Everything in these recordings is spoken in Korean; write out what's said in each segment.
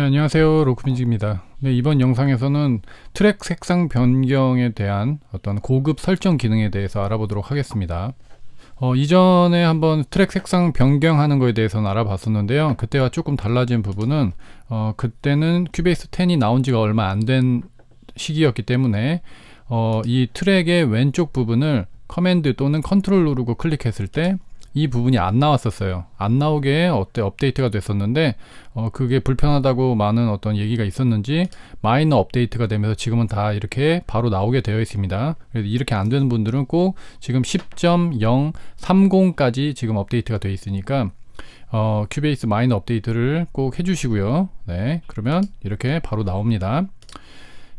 네, 안녕하세요. 로크빈지입니다 네, 이번 영상에서는 트랙 색상 변경에 대한 어떤 고급 설정 기능에 대해서 알아보도록 하겠습니다. 어, 이전에 한번 트랙 색상 변경하는 거에 대해서는 알아봤었는데요. 그때와 조금 달라진 부분은 어, 그때는 큐베이스 10이 나온 지가 얼마 안 된 시기였기 때문에 어, 이 트랙의 왼쪽 부분을 커맨드 또는 컨트롤 누르고 클릭했을 때이 부분이 안 나왔었어요. 안 나오게 어때 업데이트가 됐었는데 어 그게 불편하다고 많은 어떤 얘기가 있었는지 마이너 업데이트가 되면서 지금은 다 이렇게 바로 나오게 되어 있습니다. 그래서 이렇게 안 되는 분들은 꼭 지금 10.030까지 지금 업데이트가 되어 있으니까 어 큐베이스 마이너 업데이트를 꼭 해주시고요. 네, 그러면 이렇게 바로 나옵니다.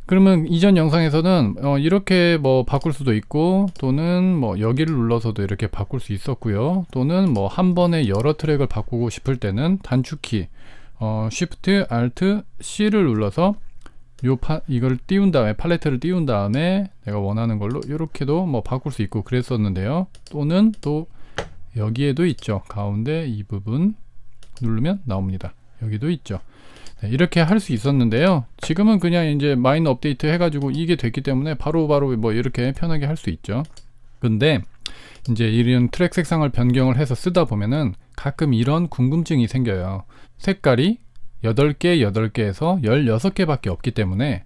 그러면 이전 영상에서는 어 이렇게 뭐 바꿀 수도 있고 또는 뭐 여기를 눌러서도 이렇게 바꿀 수 있었고요 또는 뭐 한 번에 여러 트랙을 바꾸고 싶을 때는 단축키 어, Shift Alt C를 눌러서 요 파, 이걸 띄운 다음에 팔레트를 띄운 다음에 내가 원하는 걸로 이렇게도 뭐 바꿀 수 있고 그랬었는데요 또는 또 여기에도 있죠 가운데 이 부분 누르면 나옵니다 여기도 있죠 네, 이렇게 할 수 있었는데요. 지금은 그냥 이제 마인 업데이트 해가지고 이게 됐기 때문에 바로바로 바로 뭐 이렇게 편하게 할 수 있죠. 근데 이제 이런 트랙 색상을 변경을 해서 쓰다 보면은 가끔 이런 궁금증이 생겨요. 색깔이 8개, 8개에서 16개밖에 없기 때문에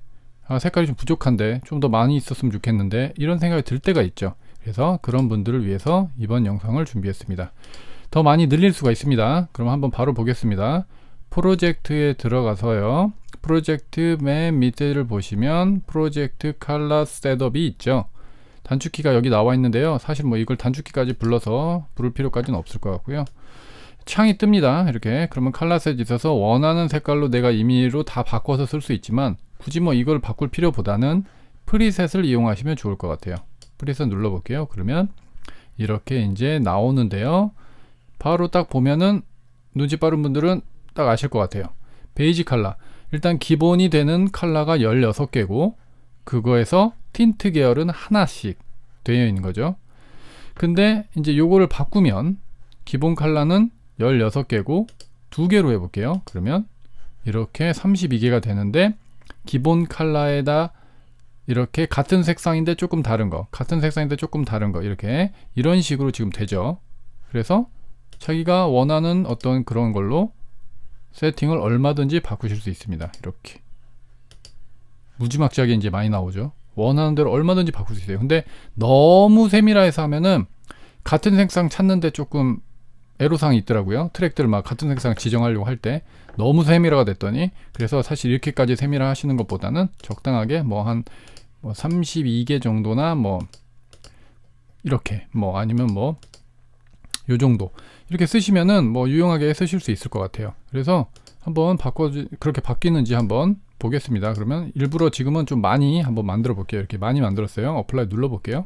아, 색깔이 좀 부족한데 좀 더 많이 있었으면 좋겠는데 이런 생각이 들 때가 있죠. 그래서 그런 분들을 위해서 이번 영상을 준비했습니다. 더 많이 늘릴 수가 있습니다. 그럼 한번 바로 보겠습니다. 프로젝트에 들어가서요. 프로젝트 맨 밑에를 보시면 프로젝트 칼라 셋업이 있죠. 단축키가 여기 나와 있는데요. 사실 뭐 이걸 단축키까지 불러서 부를 필요까지는 없을 것 같고요. 창이 뜹니다. 이렇게. 그러면 칼라셋 있어서 원하는 색깔로 내가 임의로 다 바꿔서 쓸 수 있지만 굳이 뭐 이걸 바꿀 필요보다는 프리셋을 이용하시면 좋을 것 같아요. 프리셋 눌러볼게요. 그러면 이렇게 이제 나오는데요. 바로 딱 보면은 눈치 빠른 분들은 딱 아실 것 같아요. 베이지 칼라. 일단 기본이 되는 칼라가 16개고 그거에서 틴트 계열은 하나씩 되어 있는 거죠. 근데 이제 요거를 바꾸면 기본 칼라는 16개고 두개로 해볼게요. 그러면 이렇게 32개가 되는데 기본 칼라에다 이렇게 같은 색상인데 조금 다른 거 같은 색상인데 조금 다른 거 이렇게 이런 식으로 지금 되죠 그래서 자기가 원하는 어떤 그런 걸로 세팅을 얼마든지 바꾸실 수 있습니다. 이렇게 무지막지하게 이제 많이 나오죠. 원하는 대로 얼마든지 바꿀 수 있어요. 근데 너무 세밀하게서 하면은 같은 색상 찾는데 조금 애로사항이 있더라고요. 트랙들 막 같은 색상 지정하려고 할 때 너무 세밀화가 됐더니 그래서 사실 이렇게까지 세밀화 하시는 것보다는 적당하게 뭐 한 뭐 32개 뭐 정도나 뭐 이렇게 뭐 아니면 뭐요 정도 이렇게 쓰시면은 뭐 유용하게 쓰실 수 있을 것 같아요 그래서 한번 바꿔 그렇게 바뀌는지 한번 보겠습니다 그러면 일부러 지금은 좀 많이 한번 만들어 볼게요 이렇게 많이 만들었어요 어플라이 눌러 볼게요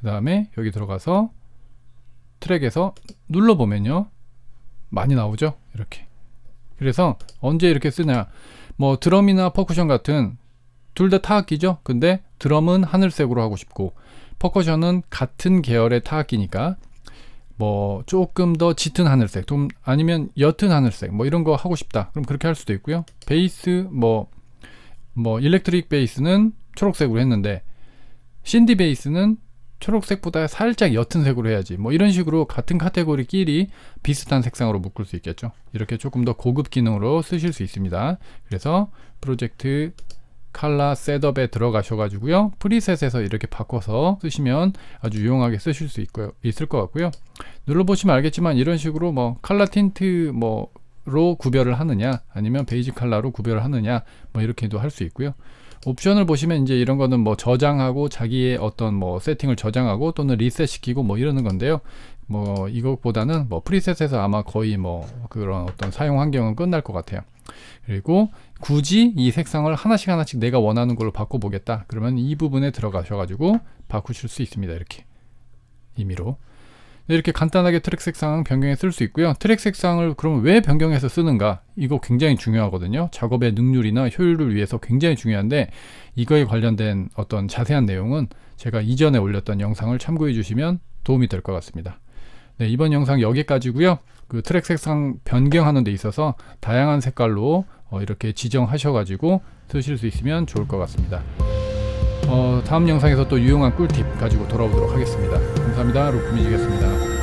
그 다음에 여기 들어가서 트랙에서 눌러 보면요 많이 나오죠 이렇게 그래서 언제 이렇게 쓰냐 뭐 드럼이나 퍼쿠션 같은 둘 다 타악기죠 근데 드럼은 하늘색으로 하고 싶고 퍼커션은 같은 계열의 타악기니까 뭐 조금 더 짙은 하늘색 좀 아니면 옅은 하늘색 뭐 이런 거 하고 싶다 그럼 그렇게 할 수도 있고요 베이스 뭐뭐 뭐 일렉트릭 베이스는 초록색으로 했는데 신디 베이스는 초록색보다 살짝 옅은 색으로 해야지 뭐 이런 식으로 같은 카테고리끼리 비슷한 색상으로 묶을 수 있겠죠 이렇게 조금 더 고급 기능으로 쓰실 수 있습니다 그래서 프로젝트 칼라 셋업에 들어가셔가지고요. 프리셋에서 이렇게 바꿔서 쓰시면 아주 유용하게 쓰실 수 있고요. 있을 것 같고요. 눌러보시면 알겠지만 이런 식으로 뭐 칼라 틴트 뭐로 구별을 하느냐 아니면 베이지 칼라로 구별을 하느냐 뭐 이렇게도 할 수 있고요 옵션을 보시면 이제 이런 거는 뭐 저장하고 자기의 어떤 뭐 세팅을 저장하고 또는 리셋시키고 뭐 이러는 건데요 뭐 이것보다는 뭐 프리셋에서 아마 거의 뭐 그런 어떤 사용 환경은 끝날 것 같아요 그리고 굳이 이 색상을 하나씩 하나씩 내가 원하는 걸로 바꿔보겠다. 그러면 이 부분에 들어가셔가지고 바꾸실 수 있습니다. 이렇게 임의로 이렇게 간단하게 트랙 색상 변경에 쓸 수 있고요. 트랙 색상을 그럼 왜 변경해서 쓰는가? 이거 굉장히 중요하거든요. 작업의 능률이나 효율을 위해서 굉장히 중요한데 이거에 관련된 어떤 자세한 내용은 제가 이전에 올렸던 영상을 참고해 주시면 도움이 될 것 같습니다. 네, 이번 영상 여기까지고요. 그 트랙 색상 변경하는 데 있어서 다양한 색깔로 어, 이렇게 지정하셔가지고 쓰실 수 있으면 좋을 것 같습니다. 어, 다음 영상에서 또 유용한 꿀팁 가지고 돌아오도록 하겠습니다. 감사합니다. 로프미지겠습니다.